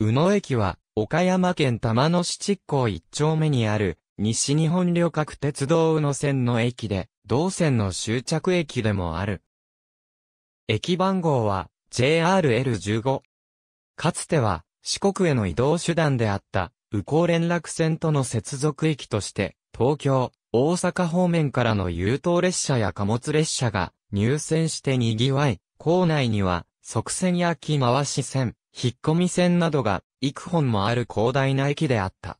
宇野駅は、岡山県玉野市地港一丁目にある、西日本旅客鉄道宇野線の駅で、同線の終着駅でもある。駅番号は、JRL15。かつては、四国への移動手段であった、宇高連絡線との接続駅として、東京、大阪方面からの優等列車や貨物列車が入線して賑わい、構内には、側線や木回し線、引っ込み線などが幾本もある広大な駅であった。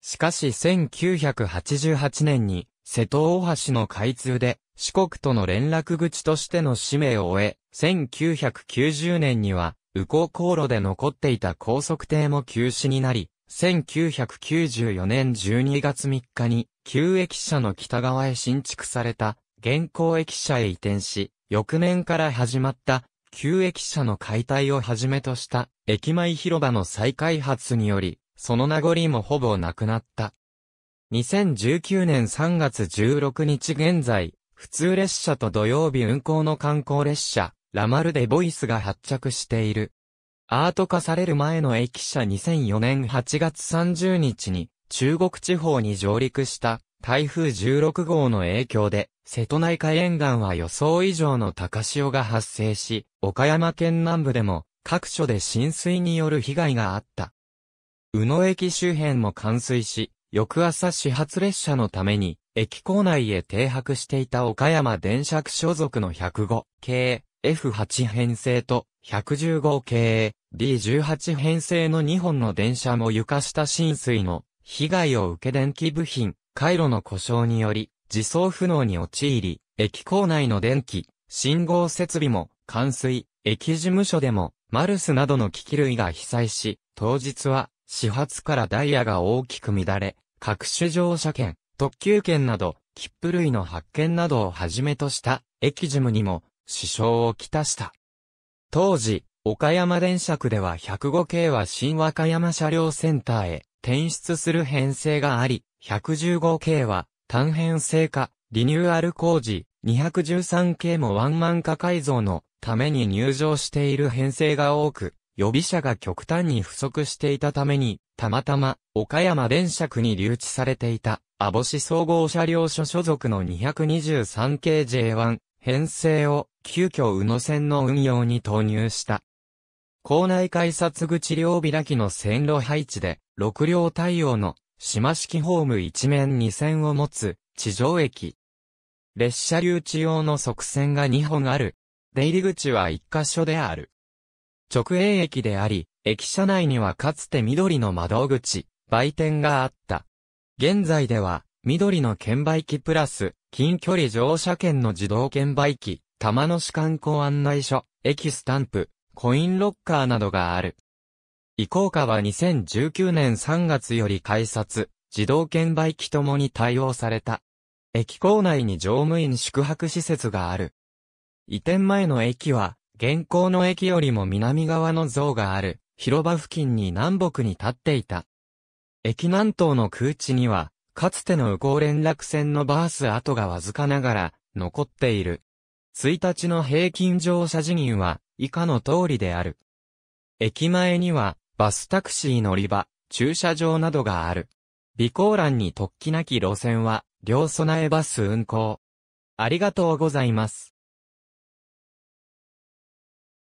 しかし1988年に瀬戸大橋の開通で四国との連絡口としての使命を終え、1990年には右高航路で残っていた高速艇も休止になり、1994年12月3日に旧駅舎の北側へ新築された現行駅舎へ移転し、翌年から始まった旧駅舎の解体をはじめとした駅前広場の再開発により、その名残もほぼなくなった。2019年3月16日現在、普通列車と土曜日運行の観光列車、ラマルデボイスが発着している。アート化される前の駅舎2004年8月30日に中国地方に上陸した台風16号の影響で瀬戸内海沿岸は予想以上の高潮が発生し、岡山県南部でも各所で浸水による被害があった。宇野駅周辺も冠水し、翌朝始発列車のために、駅構内へ停泊していた岡山電車区所属の105系 F8 編成と115系 D18 編成の2本の電車も床下浸水の被害を受け電気部品、回路の故障により自走不能に陥り、駅構内の電気、信号設備も、冠水、駅事務所でも、マルスなどの機器類が被災し、当日は、始発からダイヤが大きく乱れ、各種乗車券、特急券など、切符類の発見などをはじめとした、駅事務にも、支障をきたした。当時、岡山電車区では105系は新和歌山車両センターへ転出する編成があり、115系は短編成かリニューアル工事、213系もワンマン化改造のために入場している編成が多く、予備車が極端に不足していたために、たまたま、岡山電車区に留置されていた、網干総合車両所所属の223系 J1 編成を、急遽宇野線の運用に投入した。校内改札口両開きの線路配置で、6両対応の島式ホーム一面二線を持つ地上駅。列車留置用の側線が2本ある。出入り口は1箇所である。直営駅であり、駅舎内にはかつて緑の窓口、売店があった。現在では、緑の券売機プラス、近距離乗車券の自動券売機、玉野市観光案内所、駅スタンプ、コインロッカーなどがある。移行課は2019年3月より改札、自動券売機ともに対応された。駅構内に乗務員宿泊施設がある。移転前の駅は、現行の駅よりも南側の像がある、広場付近に南北に立っていた。駅南東の空地には、かつての右行連絡線のバース跡がわずかながら、残っている。1日の平均乗車時員は、以下の通りである。駅前には、バスタクシー乗り場、駐車場などがある。備考欄に突起なき路線は、両備えバス運行。ありがとうございます。